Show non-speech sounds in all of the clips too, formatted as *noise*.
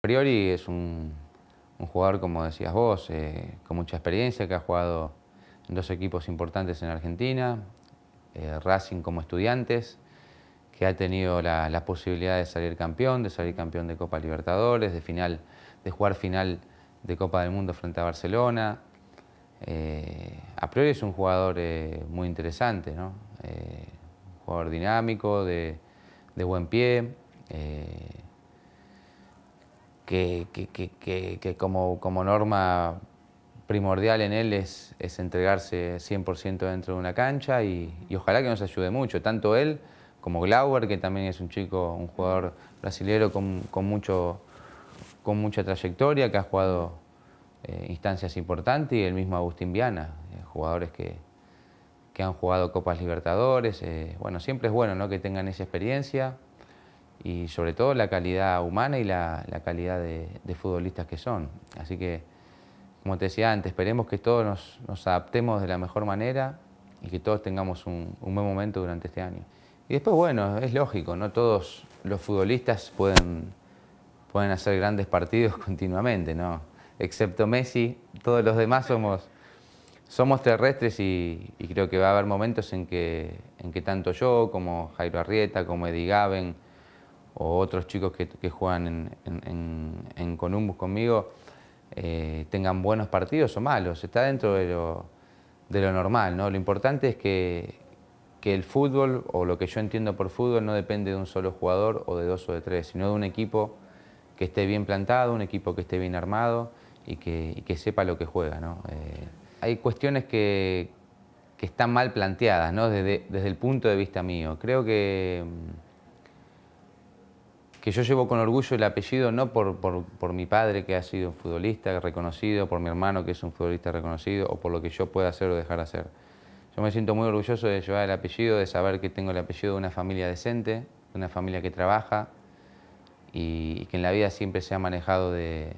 Priori es un, jugador, como decías vos, eh, con mucha experiencia, que ha jugado en dos equipos importantes en Argentina, eh, Racing como estudiantes, que ha tenido la, posibilidad de salir campeón, de salir campeón de Copa Libertadores, de, final, de jugar final de Copa del Mundo frente a Barcelona. Eh, a priori es un jugador eh, muy interesante, un jugador dinámico, de buen pie que, que, que, que como, como, norma primordial en él es, es entregarse 100% dentro de una cancha y, ojalá que nos ayude mucho, tanto él como Glauber, que también es un chico, un jugador brasilero con, con mucho, con mucha trayectoria, que ha jugado eh, instancias importantes, y el mismo Agustín Viana, eh, jugadores que, que han jugado Copas Libertadores. Eh, bueno, siempre es bueno ¿no? que tengan esa experiencia y sobre todo la calidad humana y la, la calidad de, futbolistas que son. Así que, como te decía antes, esperemos que todos nos, adaptemos de la mejor manera y que todos tengamos un, buen momento durante este año. Y después, bueno, es lógico, no todos los futbolistas pueden, pueden hacer grandes partidos *laughs* continuamente, ¿no? Excepto Messi, todos los demás somos, somos terrestres y, creo que va a haber momentos en que, en que tanto yo como Jairo Arrieta, como Eddie Gaben, o otros chicos que, juegan en, en, conmigo eh, tengan buenos partidos o malos. Está dentro de lo, normal. ¿no? Lo importante es que, el fútbol, o lo que yo entiendo por fútbol, no depende de un solo jugador o de dos o de tres, sino de un equipo que esté bien plantado, un equipo que esté bien armado y que, sepa lo que juega. ¿no? Eh, hay cuestiones que, están mal planteadas desde, desde el punto de vista mío. Creo que... Mm, yo llevo con orgullo el apellido, no por, por, mi padre que ha sido un futbolista reconocido, por mi hermano que es un futbolista reconocido, o por lo que yo pueda hacer o dejar hacer. Yo me siento muy orgulloso de llevar el apellido, de saber que tengo el apellido de una familia decente, de una familia que trabaja y, que en la vida siempre se ha manejado de,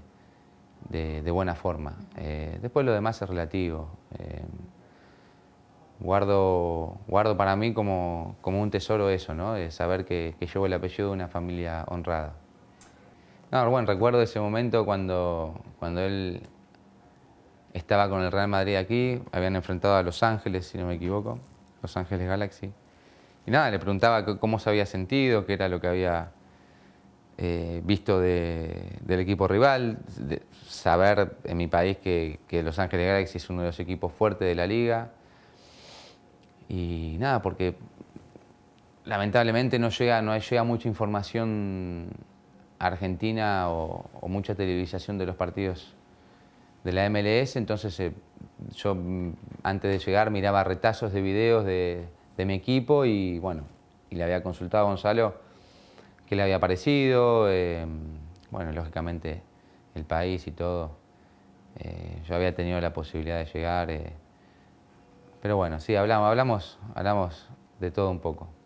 buena forma. Eh, después lo demás es relativo. Eh, guardo, guardo para mí como, un tesoro eso, ¿no? De saber que, llevo el apellido de una familia honrada. No, bueno, recuerdo ese momento cuando, cuando él estaba con el Real Madrid aquí, habían enfrentado a Los Ángeles, si no me equivoco, Los Ángeles Galaxy. Y nada, le preguntaba cómo se había sentido, qué era lo que había eh, visto del equipo rival, saber en mi país que, que Los Ángeles Galaxy es uno de los equipos fuertes de la liga y nada, porque lamentablemente no llega, no llega mucha información Argentina o, mucha televisación de los partidos de la MLS, entonces eh, yo mm, antes de llegar miraba retazos de videos de, mi equipo y bueno, y le había consultado a Gonzalo qué le había parecido, em, bueno, lógicamente el país y todo. Eh, yo había tenido la posibilidad de llegar eh, pero bueno, sí, hablamos, hablamos, hablamos de todo un poco.